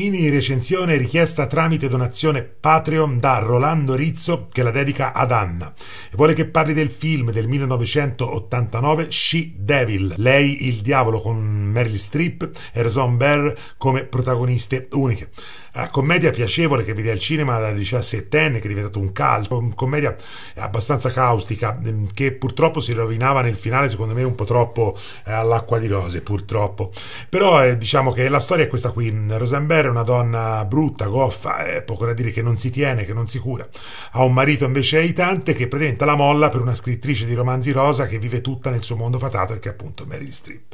Mini recensione richiesta tramite donazione Patreon da Rolando Rizzo che la dedica ad Anna. E vuole che parli del film del 1989 She Devil, Lei il diavolo con Meryl Streep e Rosanne Barr come protagoniste uniche. Una commedia piacevole che vede al cinema dal 17enne, che è diventato un calcio. commedia abbastanza caustica, ehm, che purtroppo si rovinava nel finale, secondo me, un po' troppo eh, all'acqua di rose, purtroppo. Però eh, diciamo che la storia è questa qui. Rosanne Barr è una donna brutta, goffa, eh, poco da dire che non si tiene, che non si cura. Ha un marito invece aitante che presenta la molla per una scrittrice di romanzi rosa che vive tutta nel suo mondo fatato e che è appunto Meryl Streep.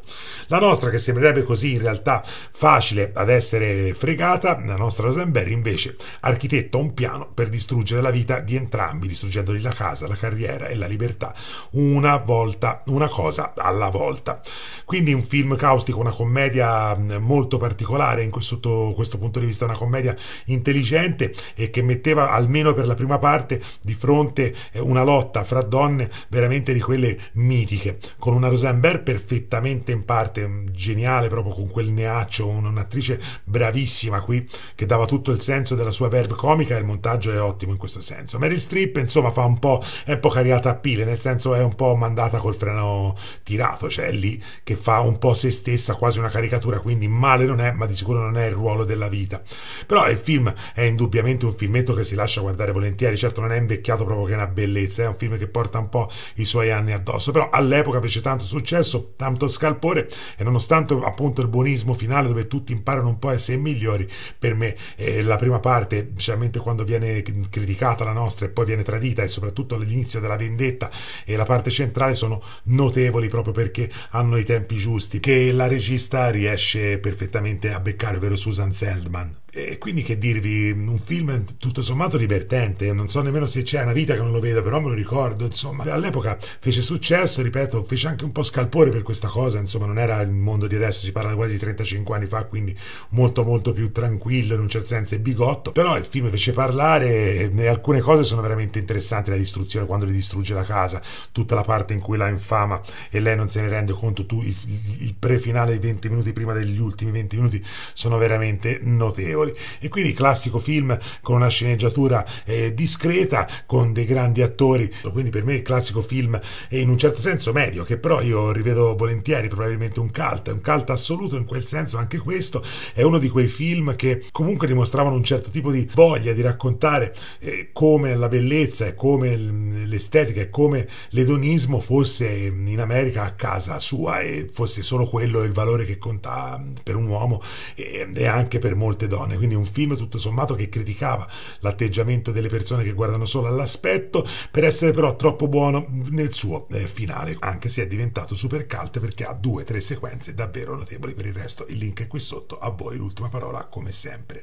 La nostra nostra che sembrerebbe così in realtà facile ad essere fregata, la nostra Rosenberg invece architetta un piano per distruggere la vita di entrambi, distruggendogli la casa, la carriera e la libertà, una volta, una cosa alla volta. Quindi un film caustico, una commedia mm, molto particolare, in questo, sotto questo punto di vista una commedia intelligente e che metteva almeno per la prima parte di fronte eh, una lotta fra donne veramente di quelle mitiche, con una Rosenberg perfettamente in parte mm, geniale proprio con quel neaccio, un'attrice bravissima qui che dava tutto il senso della sua verve comica e il montaggio è ottimo in questo senso. Meryl Streep insomma fa un po', è un po' cariata a pile, nel senso è un po' mandata col freno tirato, cioè è lì che fa un po' se stessa, quasi una caricatura, quindi male non è, ma di sicuro non è il ruolo della vita. Però il film è indubbiamente un filmetto che si lascia guardare volentieri, certo non è invecchiato proprio che è una bellezza, è un film che porta un po' i suoi anni addosso, però all'epoca fece tanto successo, tanto scalpore e nonostante nonostante appunto il buonismo finale dove tutti imparano un po' a essere migliori, per me eh, la prima parte, specialmente quando viene criticata la nostra e poi viene tradita e soprattutto l'inizio della vendetta e la parte centrale sono notevoli proprio perché hanno i tempi giusti che la regista riesce perfettamente a beccare, ovvero Susan Seldman. E quindi che dirvi, un film tutto sommato divertente, non so nemmeno se c'è una vita che non lo vedo, però me lo ricordo, insomma, all'epoca fece successo, ripeto, fece anche un po' scalpore per questa cosa, insomma, non era il mondo di adesso, si parla quasi di 35 anni fa, quindi molto molto più tranquillo in un certo senso e bigotto, però il film fece parlare e alcune cose sono veramente interessanti, la distruzione quando le distrugge la casa, tutta la parte in cui la infama e lei non se ne rende conto, tu il, il prefinale, i 20 minuti prima degli ultimi 20 minuti sono veramente notevoli attori e quindi classico film con una sceneggiatura eh, discreta con dei grandi attori quindi per me il classico film è in un certo senso medio che però io rivedo volentieri probabilmente un cult è un cult assoluto in quel senso anche questo è uno di quei film che comunque dimostravano un certo tipo di voglia di raccontare eh, come la bellezza e come l'estetica e come l'edonismo fosse in America a casa sua e fosse solo quello il valore che conta mm, per un uomo e, e anche per molte donne persone, quindi un film tutto sommato che criticava l'atteggiamento delle persone che guardano solo all'aspetto per essere però troppo buono nel suo eh, finale, anche se è diventato super cult perché ha due o tre sequenze davvero notevoli per il resto. Il link è qui sotto, a voi l'ultima parola come sempre.